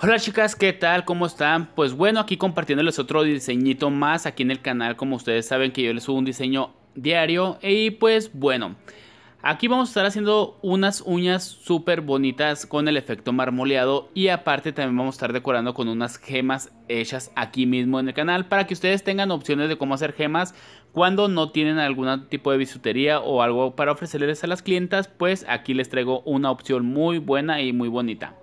Hola chicas, ¿qué tal? ¿Cómo están? Pues bueno, aquí compartiéndoles otro diseñito más aquí en el canal. Como ustedes saben que yo les subo un diseño diario. Y pues bueno, aquí vamos a estar haciendo unas uñas súper bonitas con el efecto marmoleado. Y aparte también vamos a estar decorando con unas gemas hechas aquí mismo en el canal. Para que ustedes tengan opciones de cómo hacer gemas cuando no tienen algún tipo de bisutería o algo para ofrecerles a las clientas. Pues aquí les traigo una opción muy buena y muy bonita.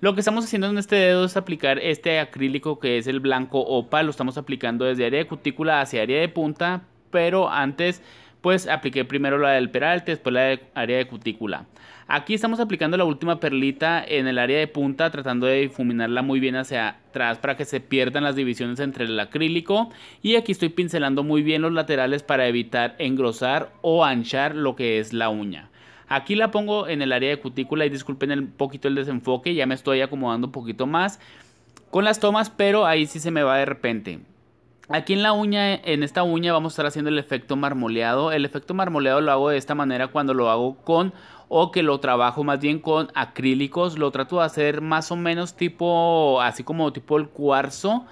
Lo que estamos haciendo en este dedo es aplicar este acrílico que es el blanco OPA, lo estamos aplicando desde área de cutícula hacia área de punta, pero antes pues apliqué primero la del peralte, después la de área de cutícula. Aquí estamos aplicando la última perlita en el área de punta, tratando de difuminarla muy bien hacia atrás para que se pierdan las divisiones entre el acrílico. Y aquí estoy pincelando muy bien los laterales para evitar engrosar o anchar lo que es la uña. Aquí la pongo en el área de cutícula y disculpen un poquito el desenfoque, ya me estoy acomodando un poquito más con las tomas, pero ahí sí se me va de repente. Aquí en la uña, en esta uña vamos a estar haciendo el efecto marmoleado. El efecto marmoleado lo hago de esta manera cuando lo hago con o que lo trabajo más bien con acrílicos. Lo trato de hacer más o menos tipo, así como tipo el cuarzo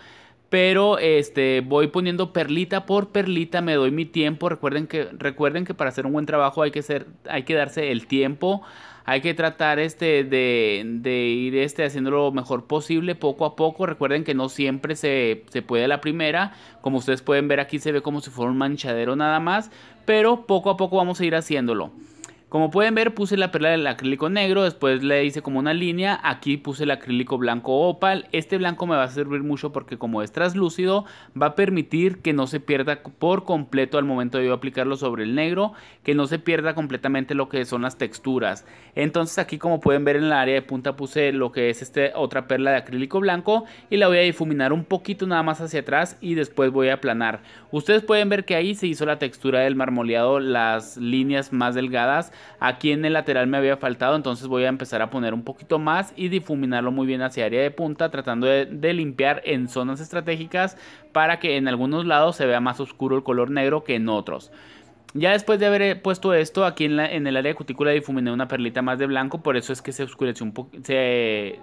pero este voy poniendo perlita por perlita, me doy mi tiempo. Recuerden que recuerden que para hacer un buen trabajo hay que ser hay que darse el tiempo, hay que tratar este de, ir este haciendo lo mejor posible poco a poco. Recuerden que no siempre se, puede la primera, como ustedes pueden ver aquí se ve como si fuera un manchadero nada más, pero poco a poco vamos a ir haciéndolo. Como pueden ver puse la perla del acrílico negro, después le hice como una línea, aquí puse el acrílico blanco opal, este blanco me va a servir mucho porque como es translúcido va a permitir que no se pierda por completo al momento de yo aplicarlo sobre el negro, que no se pierda completamente lo que son las texturas. Entonces aquí como pueden ver en el área de punta puse lo que es esta otra perla de acrílico blanco y la voy a difuminar un poquito nada más hacia atrás y después voy a aplanar. Ustedes pueden ver que ahí se hizo la textura del marmoleado, las líneas más delgadas Aquí en el lateral me había faltado, entonces voy a empezar a poner un poquito más y difuminarlo muy bien hacia área de punta, tratando de, limpiar en zonas estratégicas para que en algunos lados se vea más oscuro el color negro que en otros. Ya después de haber eh, puesto esto, aquí en, el área de cutícula difuminé una perlita más de blanco, por eso es que se oscureció un poco, se,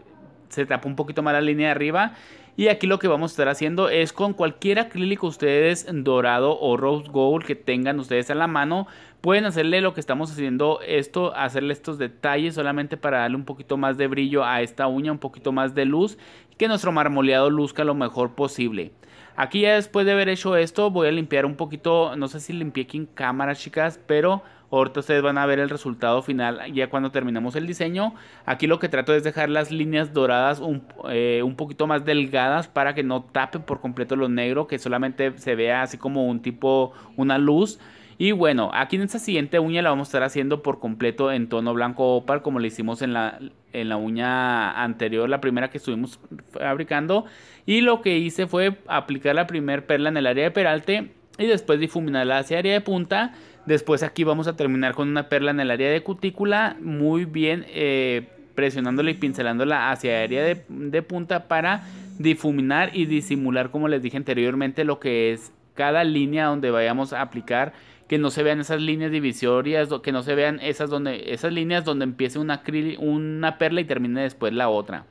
se tapó un poquito más la línea de arriba y aquí lo que vamos a estar haciendo es con cualquier acrílico ustedes dorado o rose gold que tengan ustedes a la mano, pueden hacerle lo que estamos haciendo esto, hacerle estos detalles solamente para darle un poquito más de brillo a esta uña, un poquito más de luz, que nuestro marmoleado luzca lo mejor posible. Aquí ya después de haber hecho esto voy a limpiar un poquito, no sé si limpié aquí en cámara chicas, pero Ahorita ustedes van a ver el resultado final ya cuando terminamos el diseño. Aquí lo que trato es dejar las líneas doradas eh, un, poquito más delgadas para que no tape por completo lo negro, que solamente se vea así como un tipo, una luz. Y bueno, aquí en esta siguiente uña la vamos a estar haciendo por completo en tono blanco opal como le hicimos en la, en la uña anterior, la primera que estuvimos fabricando. Y lo que hice fue aplicar la primera perla en el área de peralte y después difuminarla hacia área de punta Después aquí vamos a terminar con una perla en el área de cutícula, muy bien eh, presionándola y pincelándola hacia el área de, punta para difuminar y disimular, como les dije anteriormente, lo que es cada línea donde vayamos a aplicar que no se vean esas líneas divisorias, que no se vean esas, donde, esas líneas donde empiece una, una perla y termine después la otra.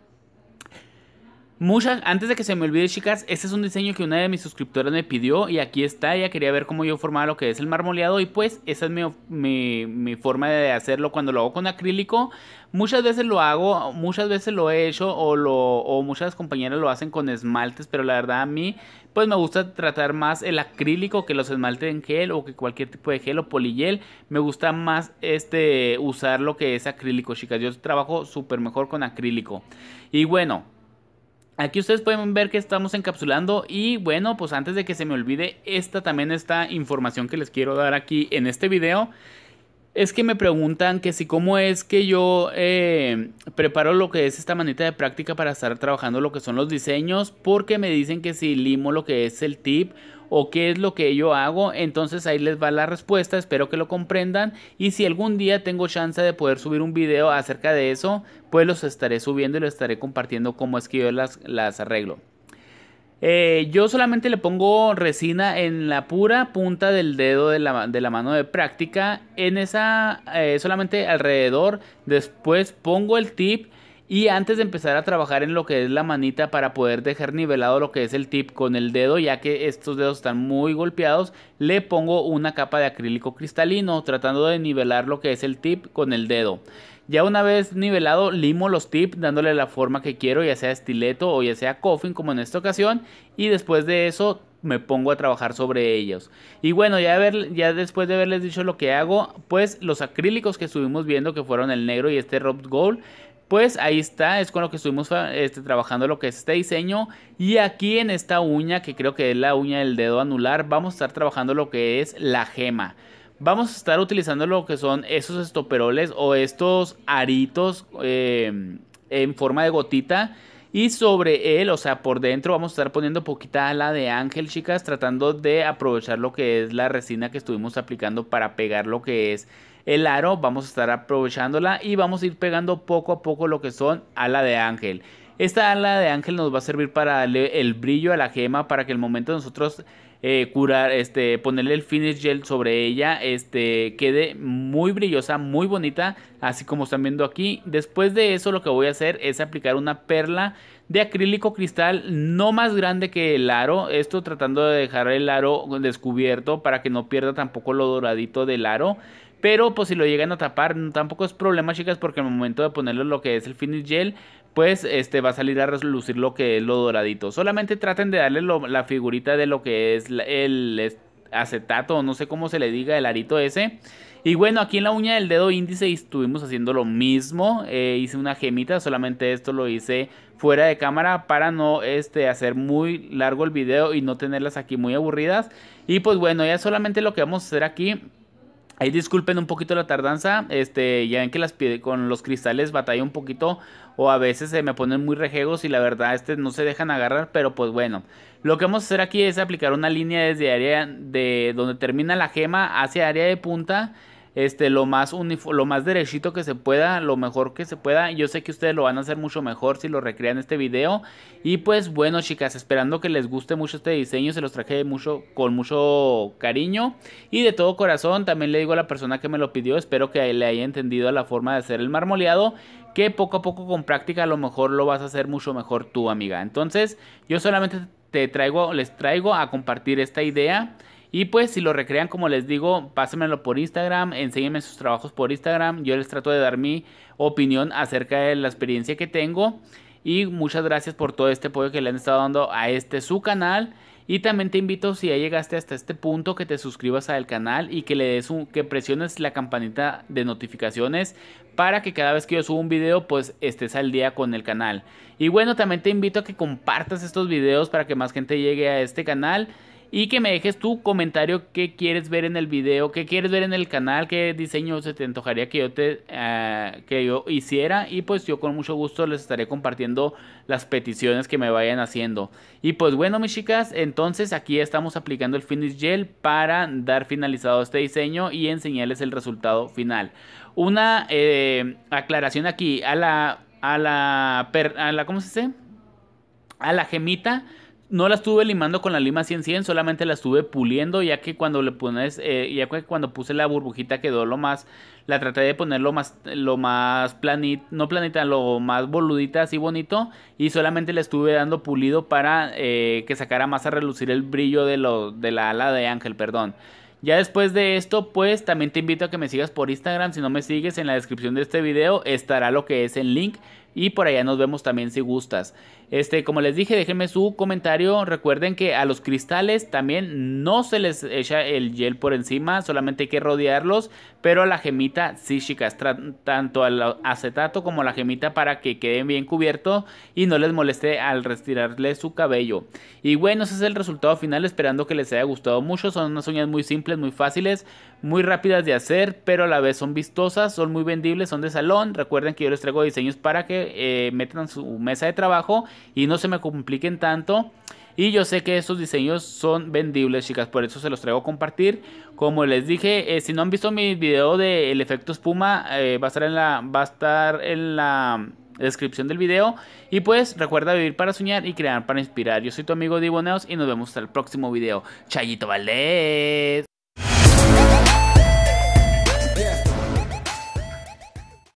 Muchas, antes de que se me olvide, chicas, este es un diseño que una de mis suscriptoras me pidió y aquí está. ya quería ver cómo yo formaba lo que es el marmoleado y pues esa es mi, forma de hacerlo cuando lo hago con acrílico. Muchas veces lo hago, muchas veces lo he hecho o, lo, o muchas compañeras lo hacen con esmaltes, pero la verdad a mí pues me gusta tratar más el acrílico que los esmaltes en gel o que cualquier tipo de gel o polygel. Me gusta más este usar lo que es acrílico, chicas. Yo trabajo súper mejor con acrílico. Y bueno. Aquí ustedes pueden ver que estamos encapsulando y bueno, pues antes de que se me olvide esta también esta información que les quiero dar aquí en este video es que me preguntan que si cómo es que yo eh, preparo lo que es esta manita de práctica para estar trabajando lo que son los diseños, porque me dicen que si limo lo que es el tip o qué es lo que yo hago. Entonces ahí les va la respuesta, espero que lo comprendan y si algún día tengo chance de poder subir un video acerca de eso, pues los estaré subiendo y los estaré compartiendo cómo es que yo las, las arreglo. Eh, yo solamente le pongo resina en la pura punta del dedo de la, mano de práctica. En esa, eh, solamente alrededor. Después pongo el tip y antes de empezar a trabajar en lo que es la manita para poder dejar nivelado lo que es el tip con el dedo, ya que estos dedos están muy golpeados, le pongo una capa de acrílico cristalino tratando de nivelar lo que es el tip con el dedo. Ya una vez nivelado, limo los tips dándole la forma que quiero, ya sea estileto o ya sea coffin como en esta ocasión. Y después de eso me pongo a trabajar sobre ellos. Y bueno, ya, ver, ya después de haberles dicho lo que hago, pues los acrílicos que estuvimos viendo, que fueron el negro y este Rob Gold, pues ahí está, es con lo que estuvimos este, trabajando lo que es este diseño. Y aquí en esta uña, que creo que es la uña del dedo anular, vamos a estar trabajando lo que es la gema. Vamos a estar utilizando lo que son esos estoperoles o estos aritos em, en forma de gotita y sobre él, o sea, por dentro vamos a estar poniendo poquita ala de ángel, chicas, tratando de aprovechar lo que es la resina que estuvimos aplicando para pegar lo que es el aro. Vamos a estar aprovechándola y vamos a ir pegando poco a poco lo que son ala de ángel. Esta ala de ángel nos va a servir para darle el brillo a la gema para que el momento nosotros eh, curar, este, ponerle el finish gel sobre ella, este, quede muy brillosa, muy bonita, así como están viendo aquí. Después de eso lo que voy a hacer es aplicar una perla de acrílico cristal no más grande que el aro, esto tratando de dejar el aro descubierto para que no pierda tampoco lo doradito del aro. Pero pues si lo llegan a tapar tampoco es problema chicas porque al momento de ponerle lo que es el finish gel pues este va a salir a relucir lo que es lo doradito. Solamente traten de darle la figurita de lo que es el acetato, no sé cómo se le diga, el arito ese. Y bueno, aquí en la uña del dedo índice estuvimos haciendo lo mismo. Eh, hice una gemita, solamente esto lo hice fuera de cámara para no este, hacer muy largo el video y no tenerlas aquí muy aburridas. Y pues bueno, ya solamente lo que vamos a hacer aquí Ahí disculpen un poquito la tardanza, este, ya ven que las con los cristales batalla un poquito o a veces se me ponen muy rejegos y la verdad este no se dejan agarrar, pero pues bueno. Lo que vamos a hacer aquí es aplicar una línea desde área de donde termina la gema hacia área de punta este, lo más lo más derechito que se pueda, lo mejor que se pueda. Yo sé que ustedes lo van a hacer mucho mejor si lo recrean este video. Y pues bueno, chicas, esperando que les guste mucho este diseño, se los traje mucho con mucho cariño y de todo corazón. También le digo a la persona que me lo pidió, espero que le haya entendido la forma de hacer el marmoleado que poco a poco con práctica a lo mejor lo vas a hacer mucho mejor tú, amiga. Entonces, yo solamente te traigo les traigo a compartir esta idea y pues si lo recrean, como les digo, pásenmelo por Instagram, enséñenme sus trabajos por Instagram. Yo les trato de dar mi opinión acerca de la experiencia que tengo. Y muchas gracias por todo este apoyo que le han estado dando a este su canal. Y también te invito, si ya llegaste hasta este punto, que te suscribas al canal y que le des un, que presiones la campanita de notificaciones para que cada vez que yo suba un video, pues estés al día con el canal. Y bueno, también te invito a que compartas estos videos para que más gente llegue a este canal y que me dejes tu comentario qué quieres ver en el video, qué quieres ver en el canal, qué diseño se te antojaría que yo te ah, que yo hiciera y pues yo con mucho gusto les estaré compartiendo las peticiones que me vayan haciendo. Y pues bueno, mis chicas, entonces aquí estamos aplicando el finish gel para dar finalizado este diseño y enseñarles el resultado final. Una eh, aclaración aquí a la a la a la ¿cómo se dice? A la gemita no la estuve limando con la lima 100-100, solamente la estuve puliendo, ya que cuando le pones, eh, ya que cuando puse la burbujita quedó lo más, la traté de poner lo más, lo más planita, no planita, lo más boludita, así bonito, y solamente le estuve dando pulido para eh, que sacara más a relucir el brillo de, lo, de la ala de Ángel, perdón. Ya después de esto, pues también te invito a que me sigas por Instagram. Si no me sigues en la descripción de este video, estará lo que es el link y por allá nos vemos también si gustas. Este, como les dije, déjenme su comentario. Recuerden que a los cristales también no se les echa el gel por encima, solamente hay que rodearlos, pero a la gemita sí, chicas, tanto al acetato como a la gemita para que queden bien cubiertos y no les moleste al retirarle su cabello. Y bueno, ese es el resultado final, esperando que les haya gustado mucho. Son unas uñas muy simples, muy fáciles, muy rápidas de hacer, pero a la vez son vistosas, son muy vendibles, son de salón. Recuerden que yo les traigo diseños para que Meten eh, metan su mesa de trabajo y no se me compliquen tanto. Y yo sé que estos diseños son vendibles, chicas, por eso se los traigo a compartir. Como les dije, eh, si no han visto mi video del efecto espuma, eh, va, a estar en la, va a estar en la descripción del video. Y pues recuerda vivir para soñar y crear para inspirar. Yo soy tu amigo Diboneos y nos vemos hasta el próximo video. Chayito Valdés.